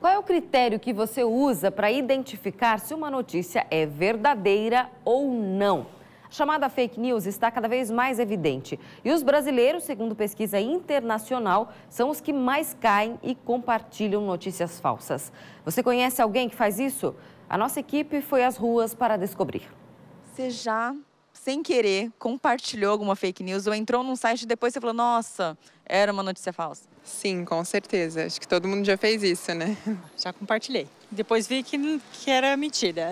Qual é o critério que você usa para identificar se uma notícia é verdadeira ou não? A chamada fake news está cada vez mais evidente. E os brasileiros, segundo pesquisa internacional, são os que mais caem e compartilham notícias falsas. Você conhece alguém que faz isso? A nossa equipe foi às ruas para descobrir. Você já sem querer, compartilhou alguma fake news ou entrou num site e depois você falou, nossa, era uma notícia falsa? Sim, com certeza. Acho que todo mundo já fez isso, né? Já compartilhei. Depois vi que, que era mentira.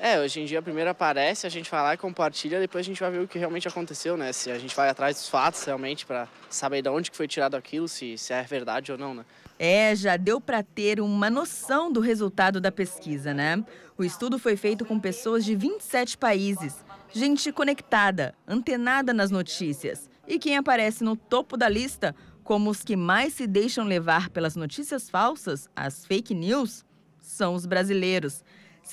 É, hoje em dia primeiro aparece, a gente vai lá e compartilha, depois a gente vai ver o que realmente aconteceu, né? Se a gente vai atrás dos fatos realmente para saber de onde que foi tirado aquilo, se, se é verdade ou não, né? É, já deu para ter uma noção do resultado da pesquisa, né? O estudo foi feito com pessoas de 27 países. Gente conectada, antenada nas notícias. E quem aparece no topo da lista, como os que mais se deixam levar pelas notícias falsas, as fake news, são os brasileiros.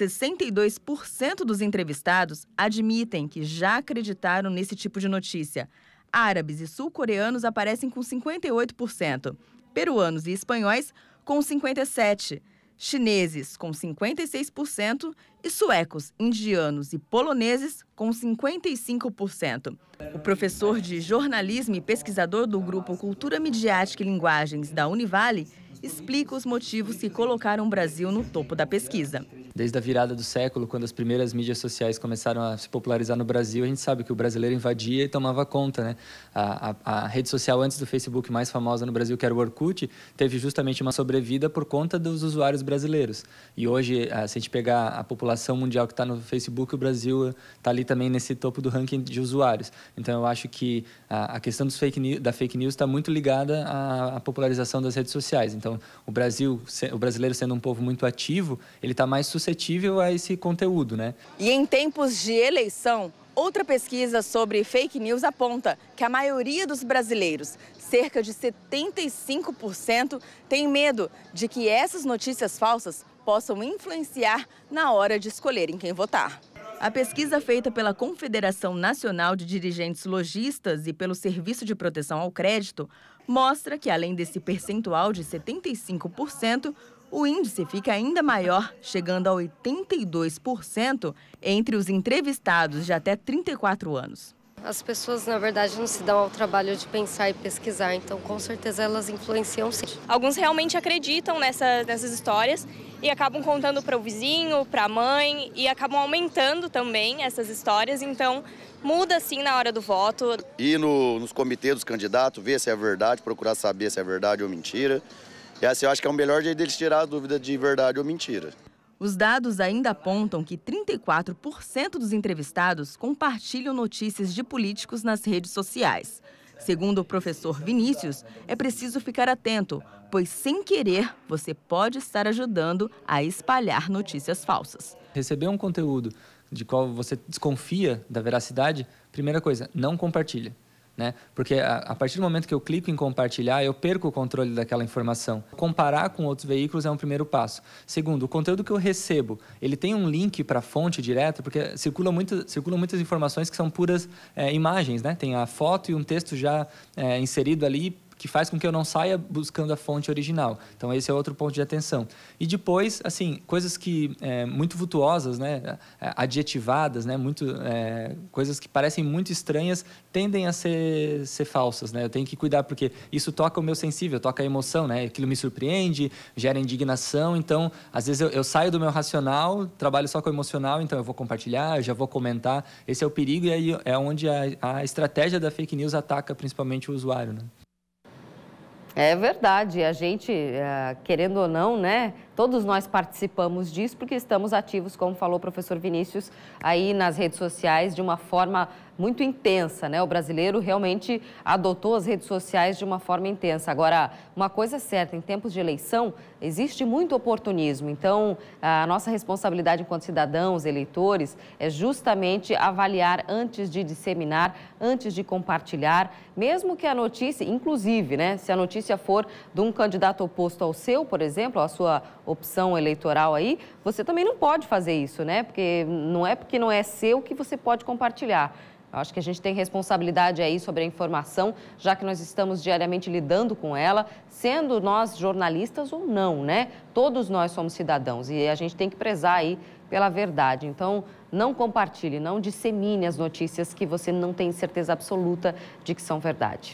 62% dos entrevistados admitem que já acreditaram nesse tipo de notícia. Árabes e sul-coreanos aparecem com 58%, peruanos e espanhóis com 57%, chineses com 56% e suecos, indianos e poloneses com 55%. O professor de jornalismo e pesquisador do grupo Cultura Midiática e Linguagens da Univale explica os motivos que colocaram o Brasil no topo da pesquisa desde a virada do século, quando as primeiras mídias sociais começaram a se popularizar no Brasil, a gente sabe que o brasileiro invadia e tomava conta, né? A, a, a rede social antes do Facebook mais famosa no Brasil, que era o Orkut, teve justamente uma sobrevida por conta dos usuários brasileiros. E hoje, ah, se a gente pegar a população mundial que está no Facebook, o Brasil está ah, ali também nesse topo do ranking de usuários. Então, eu acho que a, ah, a questão dos fake news, da fake news está muito ligada à, à popularização das redes sociais. Então, o Brasil, o brasileiro sendo um povo muito ativo, ele está mais suscetível suscetível a esse conteúdo, né? E em tempos de eleição, outra pesquisa sobre fake news aponta que a maioria dos brasileiros, cerca de 75%, tem medo de que essas notícias falsas possam influenciar na hora de escolherem quem votar. A pesquisa feita pela Confederação Nacional de Dirigentes Logistas e pelo Serviço de Proteção ao Crédito mostra que, além desse percentual de 75%, o índice fica ainda maior, chegando a 82% entre os entrevistados de até 34 anos. As pessoas, na verdade, não se dão ao trabalho de pensar e pesquisar, então com certeza elas influenciam sim. Alguns realmente acreditam nessas histórias e acabam contando para o vizinho, para a mãe e acabam aumentando também essas histórias, então muda sim na hora do voto. E no, nos comitês dos candidatos, ver se é verdade, procurar saber se é verdade ou mentira. E assim, eu acho que é o melhor jeito deles tirar a dúvida de verdade ou mentira. Os dados ainda apontam que 34% dos entrevistados compartilham notícias de políticos nas redes sociais. Segundo o professor Vinícius, é preciso ficar atento, pois sem querer você pode estar ajudando a espalhar notícias falsas. Receber um conteúdo de qual você desconfia da veracidade, primeira coisa, não compartilha. Né? Porque a, a, partir do momento que eu clico em compartilhar, eu perco o controle daquela informação. Comparar com outros veículos é um primeiro passo. Segundo, o conteúdo que eu recebo, ele tem um link para a fonte direto, porque circulam, muito, circula muitas informações que são puras é, imagens, né? Tem a foto e um texto já é, inserido ali que faz com que eu não saia buscando a fonte original. Então esse é outro ponto de atenção. E depois, assim, coisas que é, muito vultuosas, né, é, adjetivadas, né, muito é, coisas que parecem muito estranhas tendem a ser, ser falsas, né. Eu tenho que cuidar porque isso toca o meu sensível, toca a emoção, né. Aquilo me surpreende, gera indignação. Então, às vezes eu, eu saio do meu racional, trabalho só com o emocional, então eu vou compartilhar, eu já vou comentar. Esse é o perigo e aí é onde a, a estratégia da fake news ataca principalmente o usuário, né. É verdade. A gente, eh, querendo ou não, né? Todos nós participamos disso porque estamos ativos, como falou o professor Vinícius, aí nas redes sociais de uma forma muito intensa, né? O brasileiro realmente adotou as redes sociais de uma forma intensa. Agora, uma coisa é certa, em tempos de eleição existe muito oportunismo. Então, a nossa responsabilidade enquanto cidadãos, eleitores, é justamente avaliar antes de disseminar, antes de compartilhar, mesmo que a notícia, inclusive, né? Se a notícia for de um candidato oposto ao seu, por exemplo, a sua opção eleitoral aí, você também não pode fazer isso, né? Porque não é porque não é seu que você pode compartilhar. Acho que a gente tem responsabilidade aí sobre a informação, já que nós estamos diariamente lidando com ela, sendo nós jornalistas ou não, né? Todos nós somos cidadãos e a gente tem que prezar aí pela verdade. Então, não compartilhe, não dissemine as notícias que você não tem certeza absoluta de que são verdade.